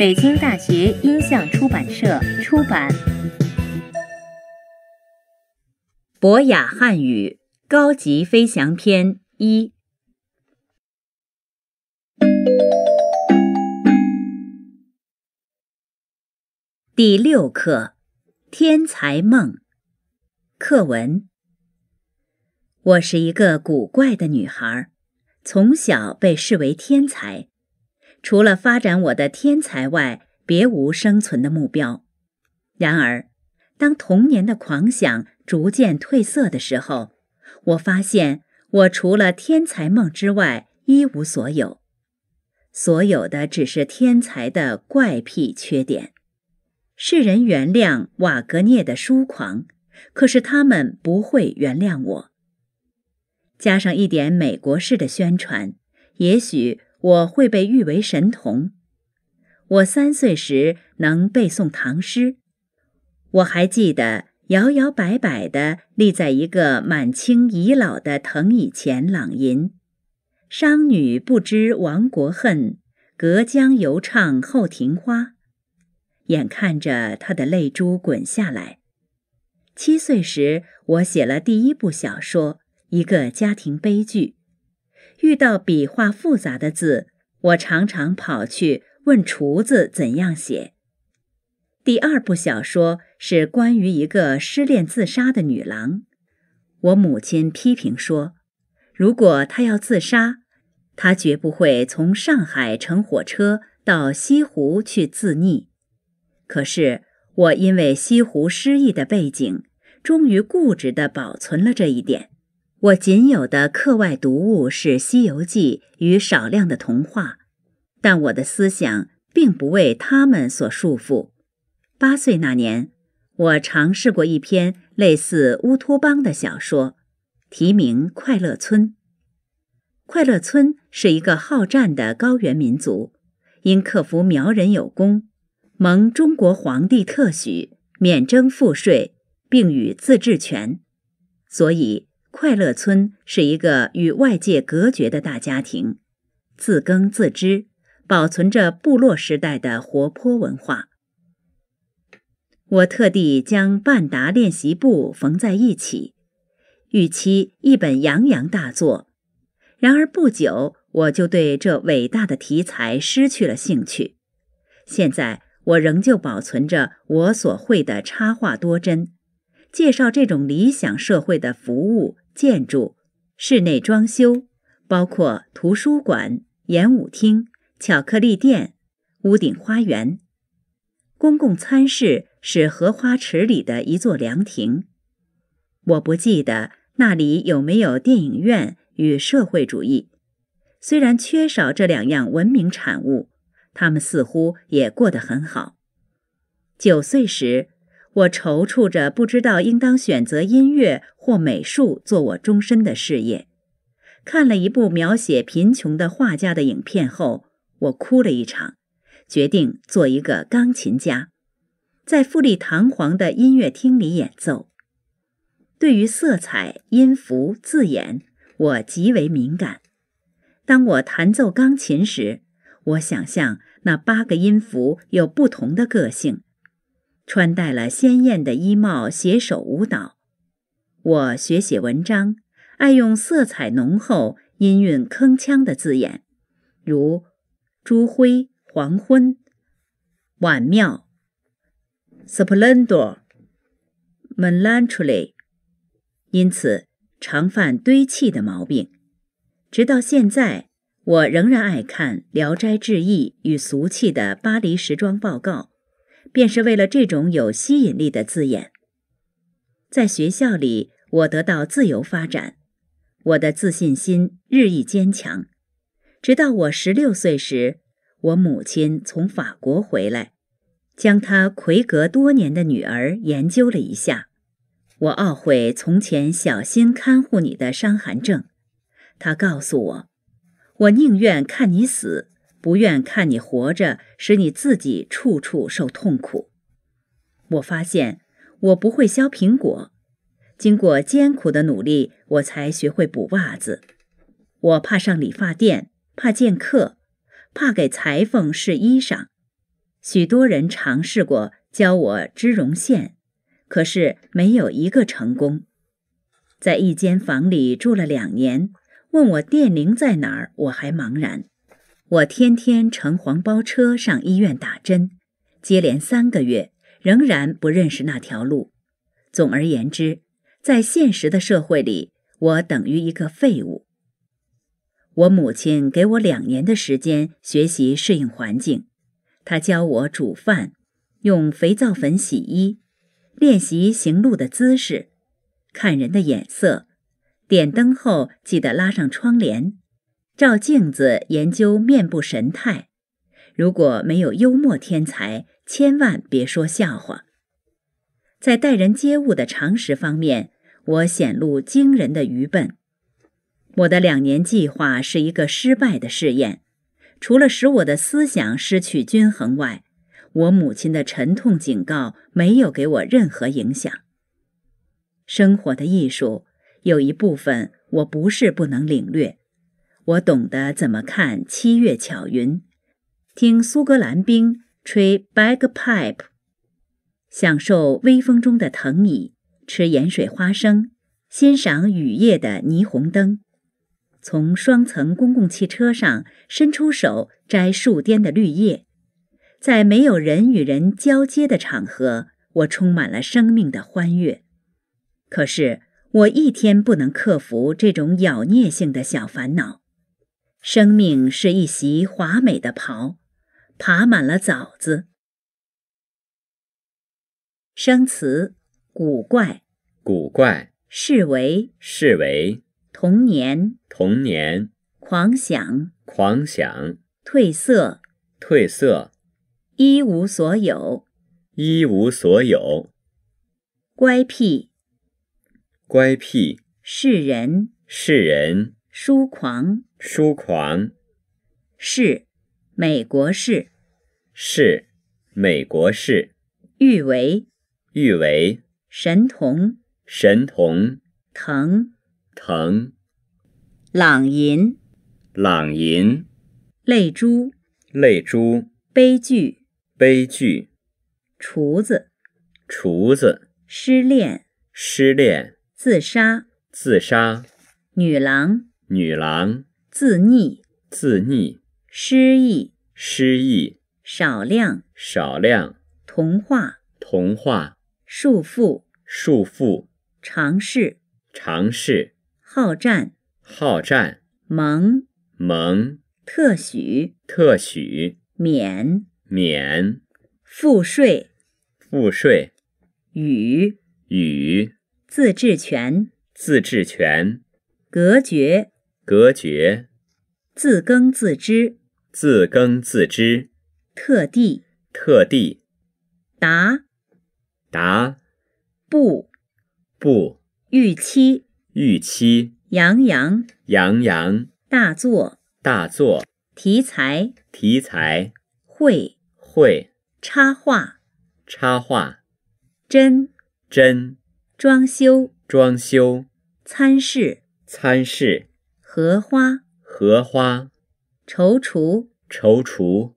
北京大学音像出版社出版《博雅汉语高级飞翔篇一》第六课《天才梦》课文：我是一个古怪的女孩，从小被视为天才。除了发展我的天才外，别无生存的目标。然而，当童年的狂想逐渐褪色的时候，我发现我除了天才梦之外一无所有，所有的只是天才的怪癖缺点。世人原谅瓦格涅的疏狂，可是他们不会原谅我。加上一点美国式的宣传，也许。我会被誉为神童。我三岁时能背诵唐诗，我还记得摇摇摆摆地立在一个满清遗老的藤椅前朗吟：“商女不知亡国恨，隔江犹唱后庭花。”眼看着她的泪珠滚下来。七岁时，我写了第一部小说《一个家庭悲剧》。遇到笔画复杂的字，我常常跑去问厨子怎样写。第二部小说是关于一个失恋自杀的女郎。我母亲批评说：“如果她要自杀，她绝不会从上海乘火车到西湖去自溺。”可是我因为西湖诗意的背景，终于固执的保存了这一点。我仅有的课外读物是《西游记》与少量的童话，但我的思想并不为他们所束缚。八岁那年，我尝试过一篇类似《乌托邦》的小说，题名《快乐村》。快乐村是一个好战的高原民族，因克服苗人有功，蒙中国皇帝特许免征赋税，并予自治权，所以。快乐村是一个与外界隔绝的大家庭，自耕自织，保存着部落时代的活泼文化。我特地将半达练习簿缝在一起，预期一本洋洋大作。然而不久，我就对这伟大的题材失去了兴趣。现在，我仍旧保存着我所绘的插画多帧。介绍这种理想社会的服务、建筑、室内装修，包括图书馆、演舞厅、巧克力店、屋顶花园、公共餐室，是荷花池里的一座凉亭。我不记得那里有没有电影院与社会主义。虽然缺少这两样文明产物，他们似乎也过得很好。九岁时。我踌躇着，不知道应当选择音乐或美术做我终身的事业。看了一部描写贫穷的画家的影片后，我哭了一场，决定做一个钢琴家，在富丽堂皇的音乐厅里演奏。对于色彩、音符、字眼，我极为敏感。当我弹奏钢琴时，我想象那八个音符有不同的个性。穿戴了鲜艳的衣帽，携手舞蹈。我学写文章，爱用色彩浓厚、音韵铿锵的字眼，如“朱辉”“黄昏”“晚庙 s p l e n d o r m e l a n c h o l y 因此常犯堆砌的毛病。直到现在，我仍然爱看《聊斋志异》与俗气的巴黎时装报告。便是为了这种有吸引力的字眼，在学校里，我得到自由发展，我的自信心日益坚强。直到我十六岁时，我母亲从法国回来，将她睽隔多年的女儿研究了一下。我懊悔从前小心看护你的伤寒症。他告诉我，我宁愿看你死。不愿看你活着，使你自己处处受痛苦。我发现我不会削苹果，经过艰苦的努力，我才学会补袜子。我怕上理发店，怕见客，怕给裁缝试衣裳。许多人尝试过教我织绒线，可是没有一个成功。在一间房里住了两年，问我电铃在哪儿，我还茫然。我天天乘黄包车上医院打针，接连三个月仍然不认识那条路。总而言之，在现实的社会里，我等于一个废物。我母亲给我两年的时间学习适应环境，她教我煮饭，用肥皂粉洗衣，练习行路的姿势，看人的眼色，点灯后记得拉上窗帘。照镜子研究面部神态，如果没有幽默天才，千万别说笑话。在待人接物的常识方面，我显露惊人的愚笨。我的两年计划是一个失败的试验，除了使我的思想失去均衡外，我母亲的沉痛警告没有给我任何影响。生活的艺术有一部分我不是不能领略。我懂得怎么看七月巧云，听苏格兰兵吹 bagpipe，享受微风中的藤椅，吃盐水花生，欣赏雨夜的霓虹灯，从双层公共汽车上伸出手摘树巅的绿叶，在没有人与人交接的场合，我充满了生命的欢悦。可是我一天不能克服这种咬孽性的小烦恼。生命是一袭华美的袍，爬满了枣子。生词：古怪，古怪；视为，视为；童年，童年；狂想，狂想；褪色，褪色；一无所有，一无所有；乖僻，乖僻；世人，世人；书狂。书狂是美国是。是美国是。誉为誉为神童，神童。藤藤，朗吟，朗吟。泪珠泪珠，悲剧悲剧。厨子厨子，失恋失恋，自杀自杀。女郎女郎。自逆，自逆；失意，失意；少量，少量；童话，童话；束缚，束缚；尝试，尝试；好战，好战；萌萌，特许，特许；免，免；赋税，赋税；与，与，自治权，自治权；隔绝，隔绝。自耕自织，自耕自织。特地，特地。答，答。不，不。预期，预期。洋洋，洋洋。大作，大作。题材，题材。会，会。插画，插画。真，真。装修，装修。参事，参事。荷花。荷花，踌躇，踌躇，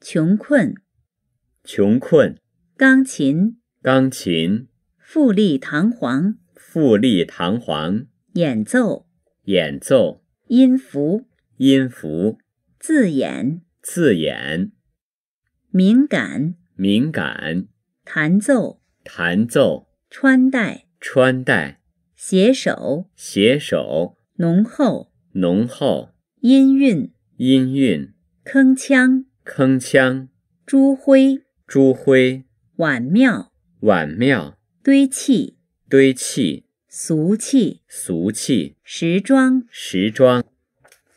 穷困，穷困，钢琴，钢琴，富丽堂皇，富丽堂皇，演奏，演奏，音符，音符，字眼，字眼。敏感，敏感，弹奏，弹奏，穿戴，穿戴，携手，携手，浓厚。浓厚音韵，音韵铿锵，铿锵朱辉，朱辉婉妙，婉妙堆砌，堆砌俗气，俗气时装，时装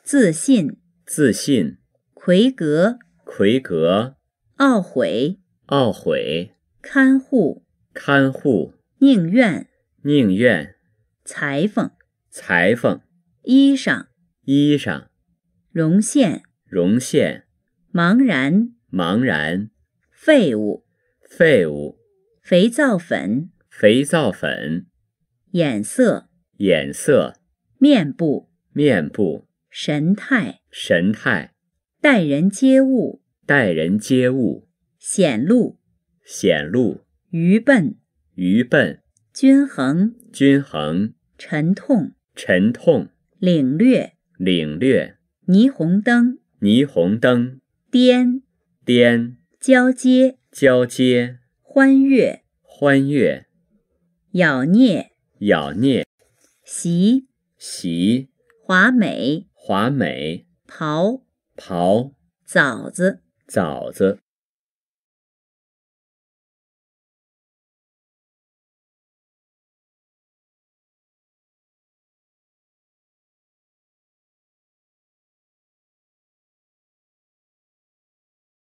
自信，自信奎格，奎格懊悔，懊悔看护，看护宁愿，宁愿裁缝，裁缝。衣裳，衣裳；绒线，绒线；茫然，茫然；废物，废物；肥皂粉，肥皂粉；眼色，眼色；面部，面部；神态，神态；待人接物，待人接物；显露，显露；愚笨，愚笨；均衡，均衡；沉痛，沉痛。领略，领略；霓虹灯，霓虹灯；颠，颠；交接，交接；欢悦，欢悦；咬啮，咬啮；席，席；华美，华美；跑，跑；枣子，枣子。